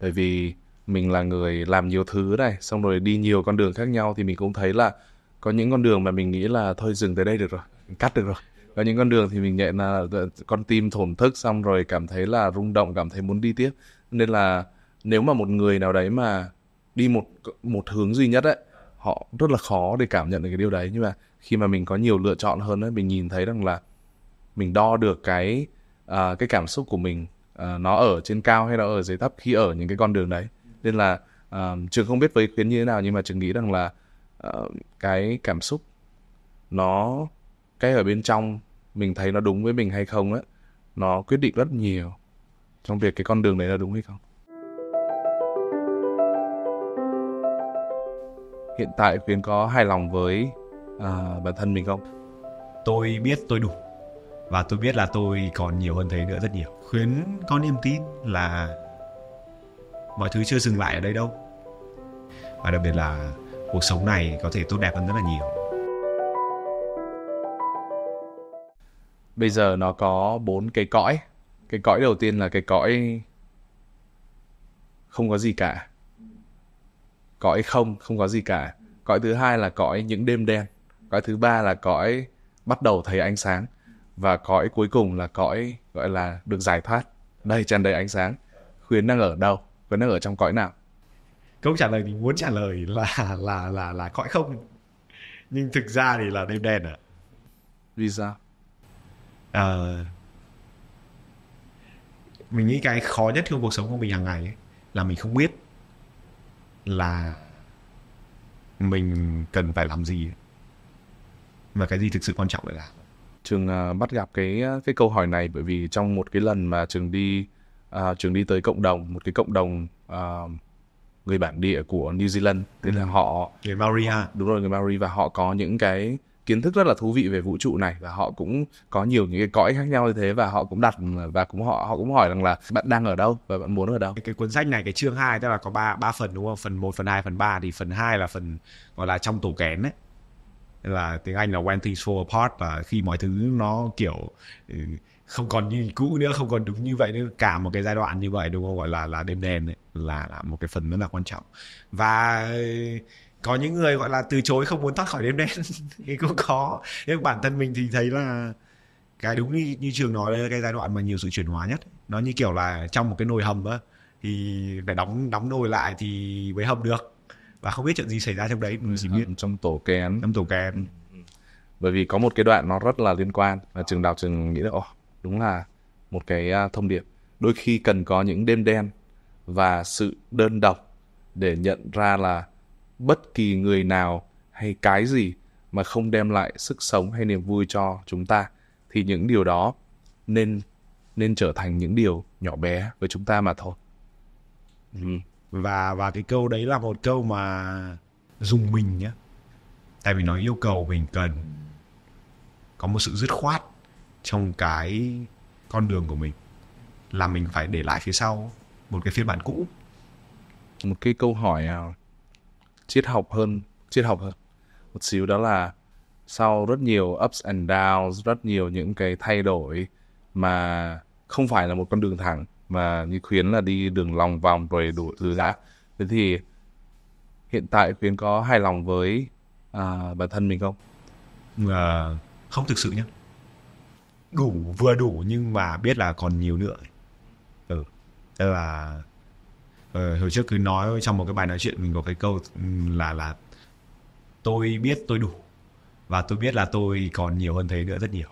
bởi vì mình là người làm nhiều thứ này xong rồi đi nhiều con đường khác nhau thì mình cũng thấy là có những con đường mà mình nghĩ là thôi dừng tới đây được rồi cắt được rồi có những con đường thì mình nhận là ờ, con tim thổn thức xong rồi cảm thấy là rung động cảm thấy muốn đi tiếp nên là nếu mà một người nào đấy mà đi một một hướng duy nhất ấy họ rất là khó để cảm nhận được cái điều đấy nhưng mà khi mà mình có nhiều lựa chọn hơn ấy mình nhìn thấy rằng là mình đo được cái uh, cái cảm xúc của mình uh, nó ở trên cao hay nó ở dưới thấp khi ở những cái con đường đấy nên là uh, trường không biết với khuyến như thế nào nhưng mà trường nghĩ rằng là uh, cái cảm xúc nó cái ở bên trong mình thấy nó đúng với mình hay không á nó quyết định rất nhiều trong việc cái con đường đấy là đúng hay không hiện tại khuyến có hài lòng với uh, bản thân mình không tôi biết tôi đủ
và tôi biết là tôi còn nhiều hơn thế nữa rất nhiều khuyến có niềm tin là mọi thứ chưa dừng lại ở đây đâu và đặc biệt là cuộc sống này có thể tốt đẹp hơn rất là nhiều
bây giờ nó có bốn cái cõi cái cõi đầu tiên là cái cõi không có gì cả cõi không không có gì cả cõi thứ hai là cõi những đêm đen cõi thứ ba là cõi bắt đầu thấy ánh sáng và cõi cuối cùng là cõi gọi là được giải thoát đây tràn đầy ánh sáng khuyến đang ở đâu khuyến đang ở trong cõi nào
câu trả lời thì muốn trả lời là là là là cõi không nhưng thực ra thì là đêm đen à vì sao à, mình nghĩ cái khó nhất trong cuộc sống của mình hàng ngày ấy, là mình không biết là mình cần phải làm gì và cái gì thực sự quan trọng để làm
trường uh, bắt gặp cái à, cái câu hỏi này bởi vì trong một cái lần mà trường đi uh, trường đi tới cộng đồng một cái cộng đồng uh, người bản địa của New Zealand tức ừ. là họ người Maori ha đúng rồi người Maori và họ có những cái kiến thức rất là thú vị về vũ trụ này và họ cũng có nhiều những cái cõi khác nhau như thế và họ cũng đặt và cũng họ họ cũng hỏi rằng là bạn đang ở đâu và bạn muốn ở đâu.
Cái, cái cuốn sách này cái chương 2 tức là có ba ba phần đúng không? Phần 1, phần 2, phần 3 thì phần 2 là phần gọi là trong tủ kén đấy là tiếng Anh là when things fall apart là khi mọi thứ nó kiểu ừ, không còn như cũ nữa không còn đúng như vậy nữa cả một cái giai đoạn như vậy đúng không gọi là là đêm đen đấy là là một cái phần rất là quan trọng và có những người gọi là từ chối không muốn thoát khỏi đêm đen thì cũng có nhưng bản thân mình thì thấy là cái đúng như, như trường nói đây là cái giai đoạn mà nhiều sự chuyển hóa nhất nó như kiểu là trong một cái nồi hầm á thì phải đóng đóng nồi lại thì mới hầm được và không biết chuyện gì xảy ra trong đấy mình chỉ biết
trong tổ kén trong tổ kén ừ. bởi vì có một cái đoạn nó rất là liên quan là trường đào trường nghĩ là oh, đúng là một cái à, thông điệp đôi khi cần có những đêm đen và sự đơn độc để nhận ra là bất kỳ người nào hay cái gì mà không đem lại sức sống hay niềm vui cho chúng ta thì những điều đó nên nên trở thành những điều nhỏ bé với chúng ta mà thôi. Ừ và và cái câu đấy là một câu mà dùng mình nhé
tại vì nó yêu cầu mình cần có một sự dứt khoát trong cái con đường của mình là mình phải để lại phía sau một cái phiên
bản cũ một cái câu hỏi à, triết học hơn triết học hơn một xíu đó là sau rất nhiều ups and downs rất nhiều những cái thay đổi mà không phải là một con đường thẳng mà như khuyến là đi đường lòng vòng rồi đủ thứ đã thế thì hiện tại khuyến có hài lòng với à, bản thân mình không à, không thực sự nhé
đủ vừa đủ nhưng mà biết là còn nhiều nữa ừ tức là ừ, hồi trước cứ nói trong một cái bài nói chuyện mình có cái câu ừ, là là
tôi biết tôi đủ và tôi biết là tôi còn nhiều hơn thế nữa rất nhiều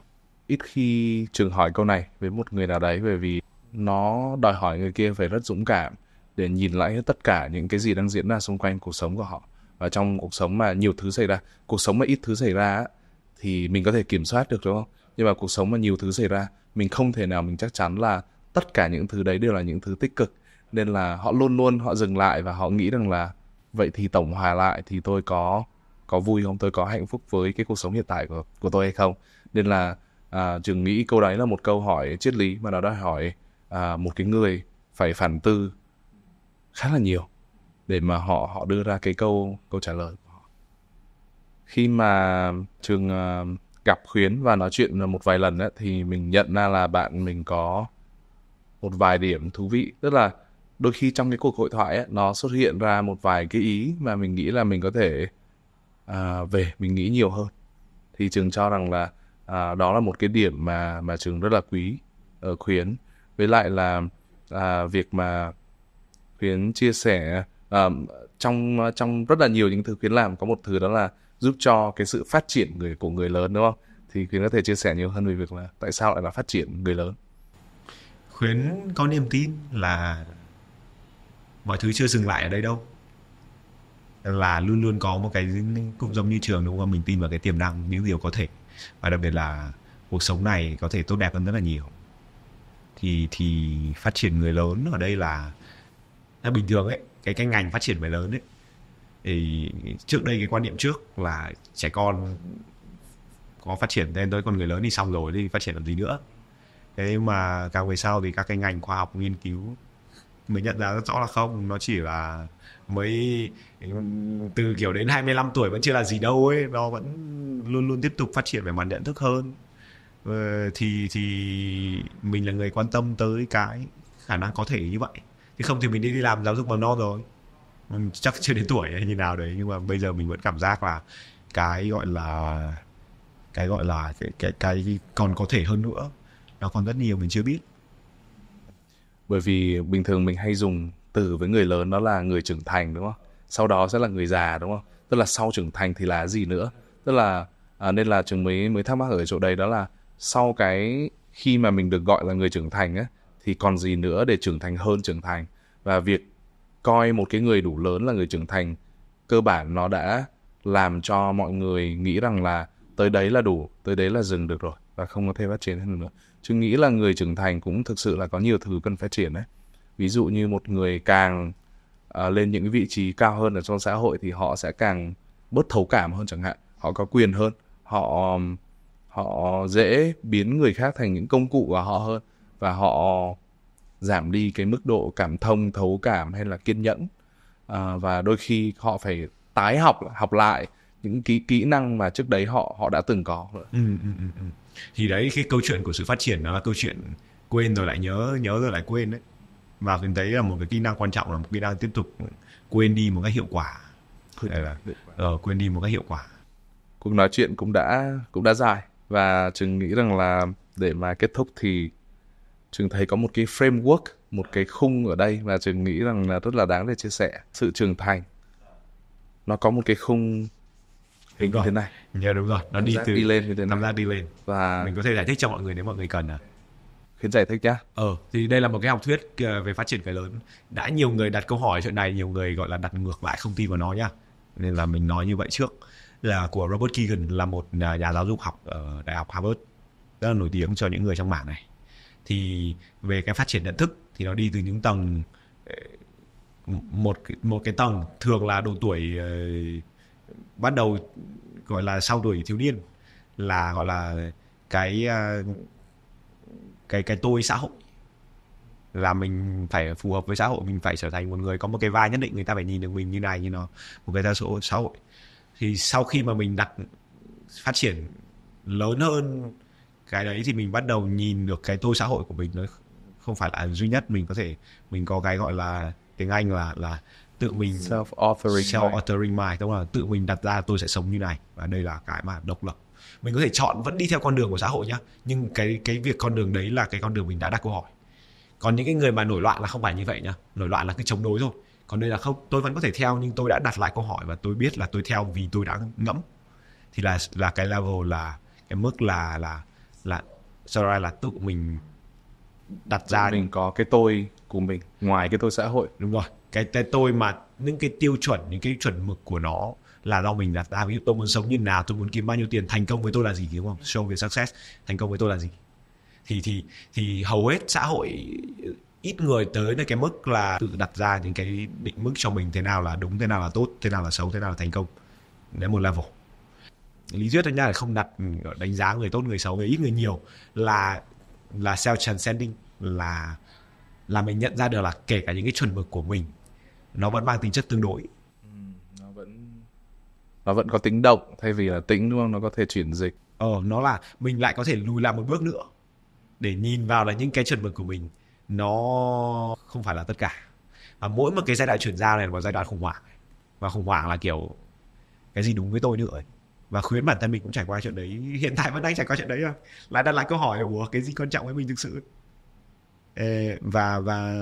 ít khi trường hỏi câu này với một người nào đấy bởi vì nó đòi hỏi người kia phải rất dũng cảm để nhìn lại tất cả những cái gì đang diễn ra xung quanh cuộc sống của họ và trong cuộc sống mà nhiều thứ xảy ra cuộc sống mà ít thứ xảy ra thì mình có thể kiểm soát được đúng không nhưng mà cuộc sống mà nhiều thứ xảy ra mình không thể nào mình chắc chắn là tất cả những thứ đấy đều là những thứ tích cực nên là họ luôn luôn họ dừng lại và họ nghĩ rằng là vậy thì tổng hòa lại thì tôi có có vui không tôi có hạnh phúc với cái cuộc sống hiện tại của của tôi hay không nên là à, trường nghĩ câu đấy là một câu hỏi triết lý mà nó đòi hỏi à, một cái người phải phản tư khá là nhiều để mà họ họ đưa ra cái câu câu trả lời của họ khi mà trường uh, gặp khuyến và nói chuyện một vài lần ấy, thì mình nhận ra là bạn mình có một vài điểm thú vị tức là đôi khi trong cái cuộc hội thoại ấy, nó xuất hiện ra một vài cái ý mà mình nghĩ là mình có thể à, về mình nghĩ nhiều hơn thì trường cho rằng là à, đó là một cái điểm mà mà trường rất là quý ở khuyến với lại là à, việc mà khuyến chia sẻ à, trong trong rất là nhiều những thứ khuyến làm có một thứ đó là giúp cho cái sự phát triển người của người lớn đúng không thì khuyến có thể chia sẻ nhiều hơn về việc là tại sao lại là phát triển người lớn
khuyến có niềm tin là mọi thứ chưa dừng lại ở đây đâu là luôn luôn có một cái cũng giống như trường đúng không mình tin vào cái tiềm năng những điều có thể và đặc biệt là cuộc sống này có thể tốt đẹp hơn rất là nhiều thì thì phát triển người lớn ở đây là là bình thường ấy cái cái ngành phát triển người lớn ấy thì trước đây cái quan niệm trước là trẻ con có phát triển lên tới con người lớn thì xong rồi thì phát triển làm gì nữa thế mà càng về sau thì các cái ngành khoa học nghiên cứu mới nhận ra rất rõ là không nó chỉ là mới từ kiểu đến 25 tuổi vẫn chưa là gì đâu ấy nó vẫn luôn luôn tiếp tục phát triển về mặt nhận thức hơn Ờ, thì thì mình là người quan tâm tới cái khả năng có thể như vậy chứ không thì mình đi đi làm giáo dục mầm non rồi ừ, chắc chưa đến tuổi hay như nào đấy nhưng mà bây giờ mình vẫn cảm giác là cái gọi là cái gọi là cái cái cái còn có thể hơn
nữa nó còn rất nhiều mình chưa biết bởi vì bình thường mình hay dùng từ với người lớn đó là người trưởng thành đúng không sau đó sẽ là người già đúng không tức là sau trưởng thành thì là gì nữa tức là à, nên là trường mới mới thắc mắc ở chỗ đây đó là sau cái khi mà mình được gọi là người trưởng thành á thì còn gì nữa để trưởng thành hơn trưởng thành và việc coi một cái người đủ lớn là người trưởng thành cơ bản nó đã làm cho mọi người nghĩ rằng là tới đấy là đủ tới đấy là dừng được rồi và không có thể phát triển hơn nữa chứ nghĩ là người trưởng thành cũng thực sự là có nhiều thứ cần phát triển đấy ví dụ như một người càng uh, lên những vị trí cao hơn ở trong xã hội thì họ sẽ càng bớt thấu cảm hơn chẳng hạn họ có quyền hơn họ họ dễ biến người khác thành những công cụ của họ hơn và họ giảm đi cái mức độ cảm thông thấu cảm hay là kiên nhẫn à, và đôi khi họ phải tái học học lại những kỹ kỹ năng mà trước đấy họ họ đã từng có Ừ,
ừ, ừ. ừ. thì đấy cái câu chuyện của sự phát triển nó là câu chuyện quên rồi lại nhớ nhớ rồi lại quên đấy và mình thấy là một cái kỹ năng quan trọng là một kỹ năng tiếp tục quên đi một cái hiệu quả quên, là, ờ, quên đi một cái
hiệu quả cuộc nói chuyện cũng đã cũng đã dài và trường nghĩ rằng là để mà kết thúc thì trường thấy có một cái framework một cái khung ở đây và trường nghĩ rằng là rất là đáng để chia sẻ sự trưởng thành nó có một cái khung hình như vâng. thế này yeah, dạ, đúng rồi nó đi từ đi lên như thế này nằm ra đi lên và mình có thể giải thích cho mọi
người nếu mọi người cần à
khiến giải thích nhá ờ
thì đây là một cái học thuyết ờ, về phát triển cái lớn đã nhiều người đặt câu hỏi chuyện này nhiều người gọi là đặt ngược lại không tin vào nó nhá nên là mình nói như vậy trước là của Robert Keegan là một à, nhà giáo dục học ở đại học Harvard rất là nổi tiếng cho những người trong mảng này thì về cái phát triển nhận thức thì nó đi từ những tầng ờ, một một cái tầng thường là độ tuổi ờ, bắt đầu gọi là sau tuổi thiếu niên là gọi là cái ờ, cái cái tôi xã hội là mình phải phù hợp với xã hội mình phải trở thành một người có một cái vai nhất định người ta phải nhìn được mình như này như nó một cái xã xã hội thì sau khi mà mình đặt phát triển lớn hơn cái đấy thì mình bắt đầu nhìn được cái tôi xã hội của mình nó không phải là duy nhất mình có thể mình có cái gọi là tiếng anh là là tự mình self authoring self authoring mind tức là tự mình đặt ra tôi sẽ sống như này và đây là cái mà độc lập mình có thể chọn vẫn đi theo con đường của xã hội nhá nhưng cái cái việc con đường đấy là cái con đường mình đã đặt câu hỏi còn những cái người mà nổi loạn là không phải như vậy nhá nổi loạn là cái chống đối thôi còn đây là không tôi vẫn có thể theo nhưng tôi đã đặt lại câu hỏi và tôi biết là tôi theo vì tôi đã ngẫm thì là là cái level là cái mức là là là sau đó là tự mình đặt ra mình có cái tôi của mình ngoài cái tôi xã hội đúng rồi cái cái tôi mà những cái tiêu chuẩn những cái chuẩn mực của nó là do mình đặt ra ví dụ tôi muốn sống như nào tôi muốn kiếm bao nhiêu tiền thành công với tôi là gì đúng không show về success thành công với tôi là gì thì thì thì hầu hết xã hội ít người tới đến cái mức là tự đặt ra những cái định mức cho mình thế nào là đúng thế nào là tốt thế nào là xấu thế nào là thành công đến một level lý thuyết thôi nha là không đặt đánh giá người tốt người xấu người ít người nhiều là là self transcending là là mình nhận ra được là kể cả những cái chuẩn mực
của mình nó vẫn mang tính chất tương đối ừ, nó vẫn nó vẫn có tính động thay vì là tính đúng không nó có thể chuyển dịch ờ nó là mình lại có thể lùi lại một bước nữa
để nhìn vào là những cái chuẩn mực của mình nó không phải là tất cả và mỗi một cái giai đoạn chuyển giao này là một giai đoạn khủng hoảng và khủng hoảng là kiểu cái gì đúng với tôi nữa và khuyến bản thân mình cũng trải qua chuyện đấy hiện tại vẫn đang trải qua chuyện đấy thôi lại đặt lại câu hỏi của cái gì quan trọng với mình thực sự và và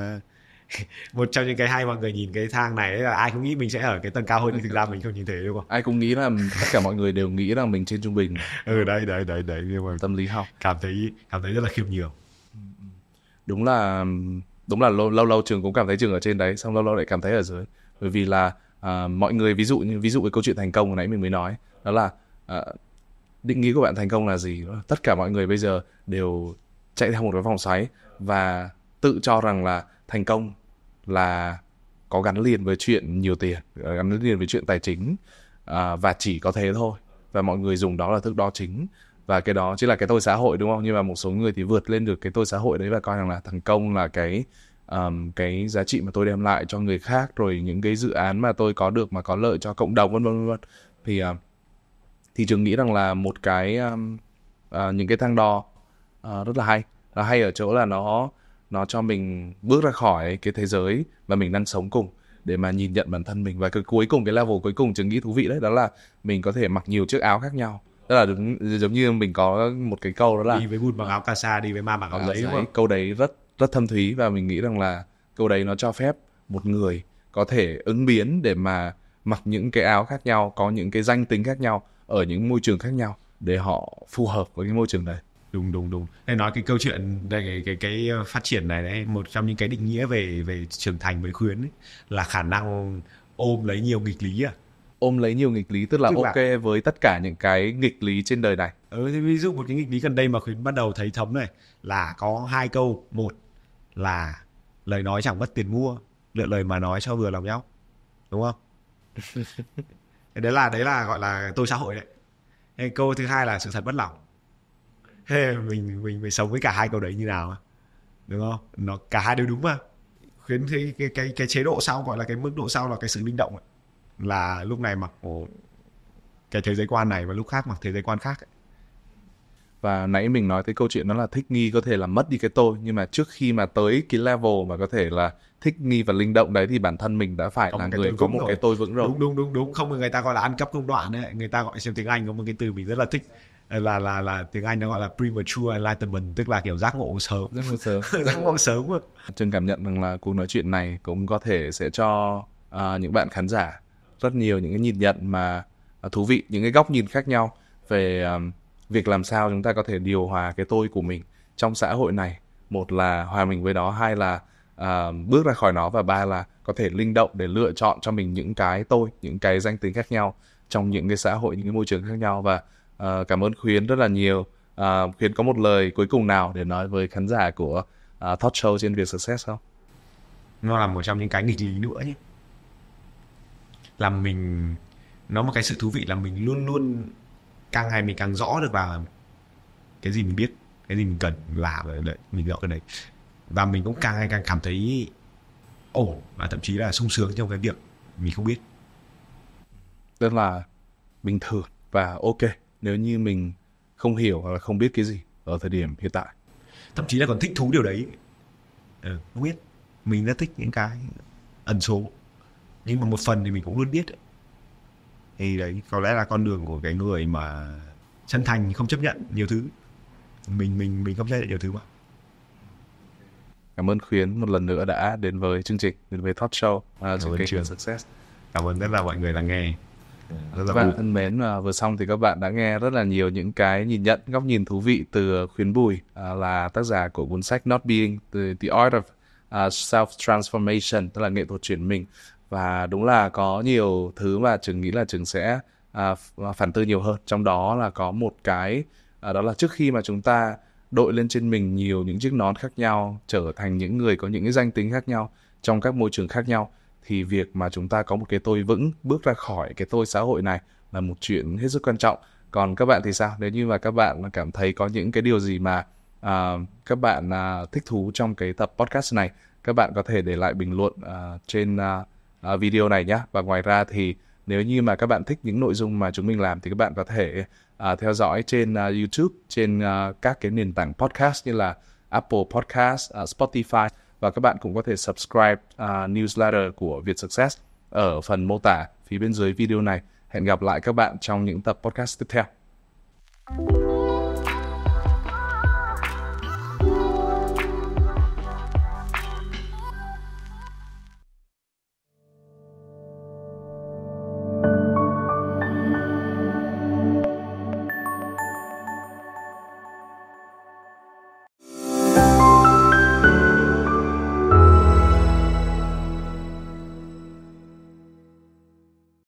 một trong những cái hay mọi người nhìn cái thang này là ai cũng nghĩ mình sẽ ở cái tầng cao hơn nhưng thực ra mình không nhìn thấy đúng không
ai cũng nghĩ là tất cả mọi người đều nghĩ là mình trên trung bình ừ đấy đấy đấy đấy nhưng mà tâm lý học cảm thấy cảm thấy rất là khiêm nhường đúng là đúng là lâu lâu, lâu trường cũng cảm thấy trường ở trên đấy xong lâu lâu lại cảm thấy ở dưới bởi vì là à, mọi người ví dụ như ví dụ cái câu chuyện thành công hồi nãy mình mới nói đó là à, định nghĩa của bạn thành công là gì tất cả mọi người bây giờ đều chạy theo một cái vòng xoáy và tự cho rằng là thành công là có gắn liền với chuyện nhiều tiền gắn liền với chuyện tài chính à, và chỉ có thế thôi và mọi người dùng đó là thước đo chính và cái đó chính là cái tôi xã hội đúng không nhưng mà một số người thì vượt lên được cái tôi xã hội đấy và coi rằng là thành công là cái um, cái giá trị mà tôi đem lại cho người khác rồi những cái dự án mà tôi có được mà có lợi cho cộng đồng vân vân vân thì uh, ờ, thì trường nghĩ rằng là một cái um, uh, những cái thang đo uh, rất là hay là hay ở chỗ là nó nó cho mình bước ra khỏi cái thế giới mà mình đang sống cùng để mà nhìn nhận bản thân mình và cái cuối cùng cái level cuối cùng trường nghĩ thú vị đấy đó là mình có thể mặc nhiều chiếc áo khác nhau tức là đúng, giống như mình có một cái câu đó là đi với bút bằng áo casa đi với ma bằng áo, áo giấy, giấy. câu đấy rất rất thâm thúy và mình nghĩ rằng là câu đấy nó cho phép một người có thể ứng biến để mà mặc những cái áo khác nhau có những cái danh tính khác nhau ở những môi trường khác nhau để họ phù hợp với cái môi trường đấy đúng đúng đúng đây nói
cái câu chuyện đây cái cái, cái ờ, phát triển này đấy một trong những cái định nghĩa về về trưởng thành với khuyến
ấy, là khả năng ôm lấy nhiều nghịch lý à ôm lấy nhiều nghịch lý tức là tức ok là... với tất cả những cái nghịch lý trên đời này
ừ ờ, thì ví dụ một cái nghịch lý gần đây mà khuyến bắt đầu thấy thấm này là có hai câu một là lời nói chẳng mất tiền mua lựa lời mà nói cho vừa lòng nhau đúng không đấy là đấy là gọi là tôi xã hội đấy Thế câu thứ hai là sự thật bất lòng Thế mình mình mình sống với cả hai câu đấy như nào đúng không nó cả hai đều đúng mà khiến thấy cái cái cái chế độ sau gọi là cái mức độ sau là cái sự linh động ấy là lúc này mặc
cái thế giới quan này và lúc khác mặc thế giới quan khác ấy. và nãy mình nói tới câu chuyện đó là thích nghi có thể là mất đi cái tôi nhưng mà trước khi mà tới cái level mà có thể là thích nghi và linh động đấy thì bản thân mình đã phải Còn là người có một rồi. cái tôi vững rồi
đúng đúng đúng đúng không người ta gọi là ăn cắp công đoạn ấy người ta gọi xem tiếng anh có một cái từ mình rất là thích là là là tiếng Anh nó gọi là premature enlightenment tức
là kiểu giác ngộ sớm giác ngộ sớm giác ngộ sớm Trương cảm nhận rằng là cuộc nói chuyện này cũng có thể sẽ cho uh, những bạn khán giả rất nhiều những cái nhìn nhận mà à, thú vị những cái góc nhìn khác nhau về um, việc làm sao chúng ta có thể điều hòa cái tôi của mình trong xã hội này một là hòa mình với nó hai là uh, bước ra khỏi nó và ba là có thể linh động để lựa chọn cho mình những cái tôi những cái danh tính khác nhau trong những cái xã hội những cái môi trường khác nhau và uh, cảm ơn khuyến rất là nhiều uh, khuyến có một lời cuối cùng nào để nói với khán giả của uh, talk show trên việc success không nó là một trong những cái nghịch lý nữa nhé làm mình nó một cái sự thú vị là mình
luôn luôn càng ngày mình càng rõ được vào cái gì mình biết cái gì mình cần làm rồi đấy mình rõ cái đấy và mình cũng càng ngày càng cảm thấy ổn và
thậm chí là sung sướng trong cái việc mình không biết tức là bình thường và ok nếu như mình không hiểu hoặc là không biết cái gì ở thời điểm hiện tại
thậm chí là còn thích thú điều đấy ừ, không biết
mình rất thích những cái
ẩn số nhưng mà một phần thì mình cũng luôn biết ấy. thì đấy có lẽ là con
đường của cái người mà chân
thành không chấp nhận nhiều thứ mình mình mình không chấp nhận nhiều thứ mà
cảm ơn khuyến một lần nữa đã đến với chương trình đến với talk show uh, chương trình success cảm ơn rất là mọi người đã nghe rất là bạn thân mến và vừa xong thì các bạn đã nghe rất là nhiều những cái nhìn nhận góc nhìn thú vị từ khuyến bùi à, là tác giả của cuốn sách Not Being the, the Art of uh, à, Self Transformation tức là nghệ thuật chuyển mình và đúng là có nhiều thứ mà trường nghĩ là trường sẽ à, à, phản tư nhiều hơn trong đó là có một cái à, đó là trước khi mà chúng ta đội lên trên mình nhiều những chiếc nón khác nhau trở thành những người có những cái danh tính khác nhau trong các môi trường khác nhau thì việc mà chúng ta có một cái tôi vững bước ra khỏi cái tôi xã hội này là một chuyện hết sức quan trọng còn các bạn thì sao nếu như mà các bạn cảm thấy có những cái điều gì mà à, các bạn à, thích thú trong cái tập podcast này các bạn có thể để lại bình luận à, trên à, À, video này nhé. Và ngoài ra thì nếu như mà các bạn thích những nội dung mà chúng mình làm thì các bạn có thể uh, theo dõi trên uh, YouTube, trên uh, các cái nền tảng podcast như là Apple Podcast, uh, Spotify và các bạn cũng có thể subscribe uh, newsletter của Việt Success ở phần mô tả phía bên dưới video này. Hẹn gặp lại các bạn trong những tập podcast tiếp theo. thank you